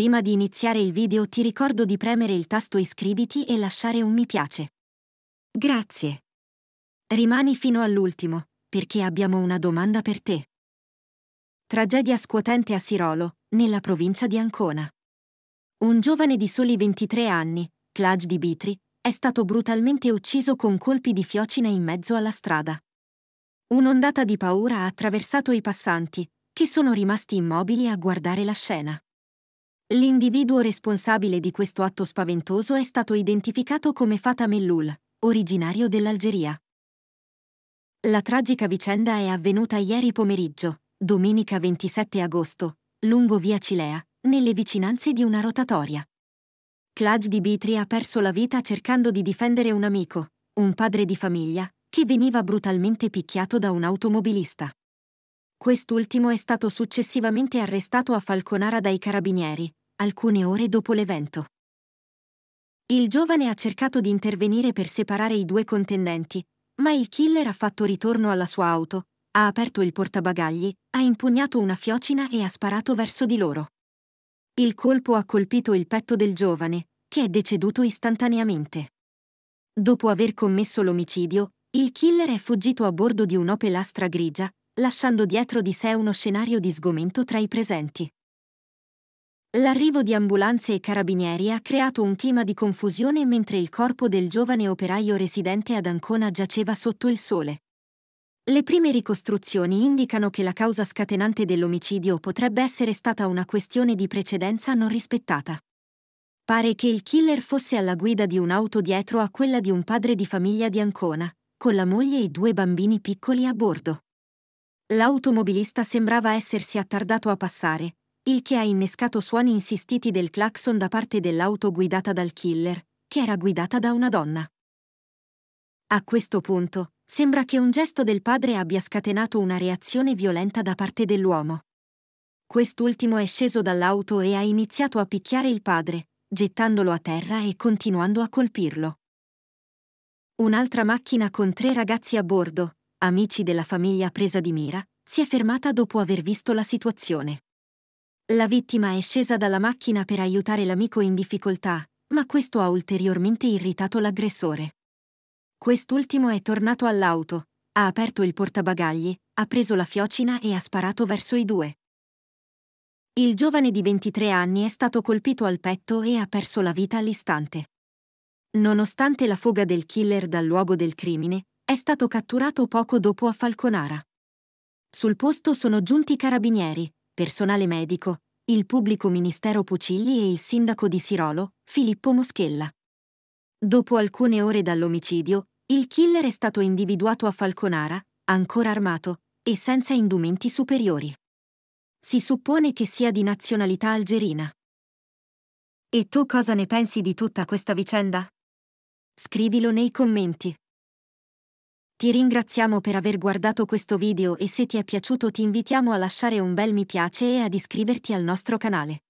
Prima di iniziare il video ti ricordo di premere il tasto iscriviti e lasciare un mi piace. Grazie. Rimani fino all'ultimo, perché abbiamo una domanda per te. Tragedia scuotente a Sirolo, nella provincia di Ancona. Un giovane di soli 23 anni, Claj di Bitri, è stato brutalmente ucciso con colpi di fiocina in mezzo alla strada. Un'ondata di paura ha attraversato i passanti, che sono rimasti immobili a guardare la scena. L'individuo responsabile di questo atto spaventoso è stato identificato come Fata Mellul, originario dell'Algeria. La tragica vicenda è avvenuta ieri pomeriggio, domenica 27 agosto, lungo via Cilea, nelle vicinanze di una rotatoria. Claj Dibitri ha perso la vita cercando di difendere un amico, un padre di famiglia, che veniva brutalmente picchiato da un automobilista. Quest'ultimo è stato successivamente arrestato a Falconara dai carabinieri, alcune ore dopo l'evento. Il giovane ha cercato di intervenire per separare i due contendenti, ma il killer ha fatto ritorno alla sua auto, ha aperto il portabagagli, ha impugnato una fiocina e ha sparato verso di loro. Il colpo ha colpito il petto del giovane, che è deceduto istantaneamente. Dopo aver commesso l'omicidio, il killer è fuggito a bordo di un'Opel Astra grigia, lasciando dietro di sé uno scenario di sgomento tra i presenti. L'arrivo di ambulanze e carabinieri ha creato un clima di confusione mentre il corpo del giovane operaio residente ad Ancona giaceva sotto il sole. Le prime ricostruzioni indicano che la causa scatenante dell'omicidio potrebbe essere stata una questione di precedenza non rispettata. Pare che il killer fosse alla guida di un'auto dietro a quella di un padre di famiglia di Ancona, con la moglie e due bambini piccoli a bordo. L'automobilista sembrava essersi attardato a passare, il che ha innescato suoni insistiti del clacson da parte dell'auto guidata dal killer, che era guidata da una donna. A questo punto, sembra che un gesto del padre abbia scatenato una reazione violenta da parte dell'uomo. Quest'ultimo è sceso dall'auto e ha iniziato a picchiare il padre, gettandolo a terra e continuando a colpirlo. Un'altra macchina con tre ragazzi a bordo, amici della famiglia presa di mira, si è fermata dopo aver visto la situazione. La vittima è scesa dalla macchina per aiutare l'amico in difficoltà, ma questo ha ulteriormente irritato l'aggressore. Quest'ultimo è tornato all'auto, ha aperto il portabagagli, ha preso la fiocina e ha sparato verso i due. Il giovane di 23 anni è stato colpito al petto e ha perso la vita all'istante. Nonostante la fuga del killer dal luogo del crimine, è stato catturato poco dopo a Falconara. Sul posto sono giunti carabinieri, personale medico, il pubblico ministero Pucilli e il sindaco di Sirolo, Filippo Moschella. Dopo alcune ore dall'omicidio, il killer è stato individuato a Falconara, ancora armato e senza indumenti superiori. Si suppone che sia di nazionalità algerina. E tu cosa ne pensi di tutta questa vicenda? Scrivilo nei commenti. Ti ringraziamo per aver guardato questo video e se ti è piaciuto ti invitiamo a lasciare un bel mi piace e ad iscriverti al nostro canale.